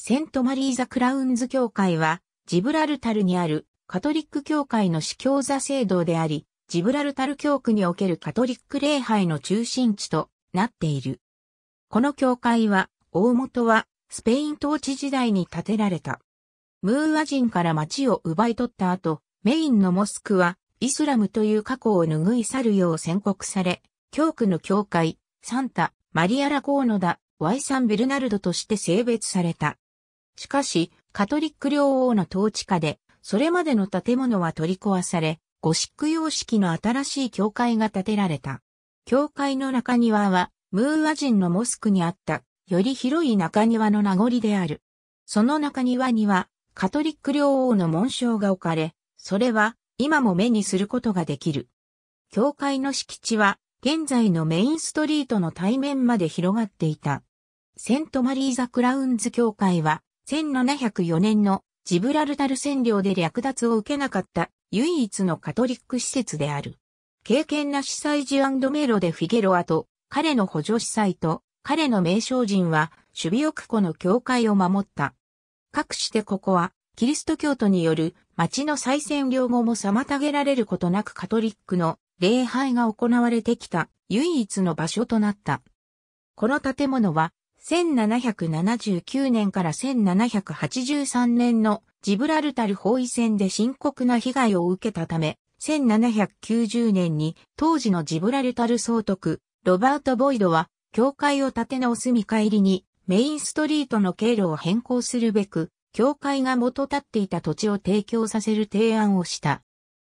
セントマリーザ・クラウンズ教会は、ジブラルタルにあるカトリック教会の司教座制度であり、ジブラルタル教区におけるカトリック礼拝の中心地となっている。この教会は、大元はスペイン統治時代に建てられた。ムーア人から町を奪い取った後、メインのモスクはイスラムという過去を拭い去るよう宣告され、教区の教会、サンタ、マリアラコーノダ、ワイ・サンベルナルドとして性別された。しかし、カトリック領王の統治下で、それまでの建物は取り壊され、ゴシック様式の新しい教会が建てられた。教会の中庭は、ムーア人のモスクにあった、より広い中庭の名残である。その中庭には、カトリック領王の紋章が置かれ、それは、今も目にすることができる。教会の敷地は、現在のメインストリートの対面まで広がっていた。セントマリーザ・クラウンズ教会は、1704年のジブラルタル占領で略奪を受けなかった唯一のカトリック施設である。敬虔な司祭ジュメロでフィゲロアと彼の補助司祭と彼の名称人は守備奥湖の教会を守った。かくしてここはキリスト教徒による町の再占領後も妨げられることなくカトリックの礼拝が行われてきた唯一の場所となった。この建物は1779年から1783年のジブラルタル包囲戦で深刻な被害を受けたため、1790年に当時のジブラルタル総督、ロバート・ボイドは、教会を建て直す見返りに、メインストリートの経路を変更するべく、教会が元立っていた土地を提供させる提案をした。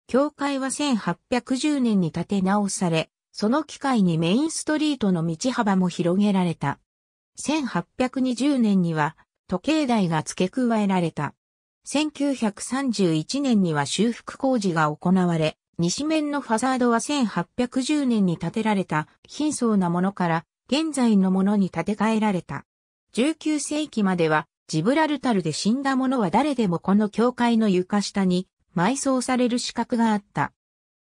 教会は1810年に建て直され、その機会にメインストリートの道幅も広げられた。1820年には時計台が付け加えられた。1931年には修復工事が行われ、西面のファサードは1810年に建てられた貧相なものから現在のものに建て替えられた。19世紀まではジブラルタルで死んだ者は誰でもこの教会の床下に埋葬される資格があった。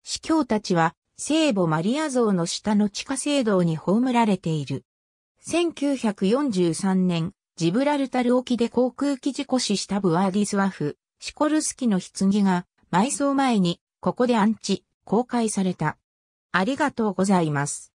司教たちは聖母マリア像の下の地下聖堂に葬られている。1943年、ジブラルタル沖で航空機事故死したブワーディスワフ、シコルスキの棺が埋葬前にここで安置、公開された。ありがとうございます。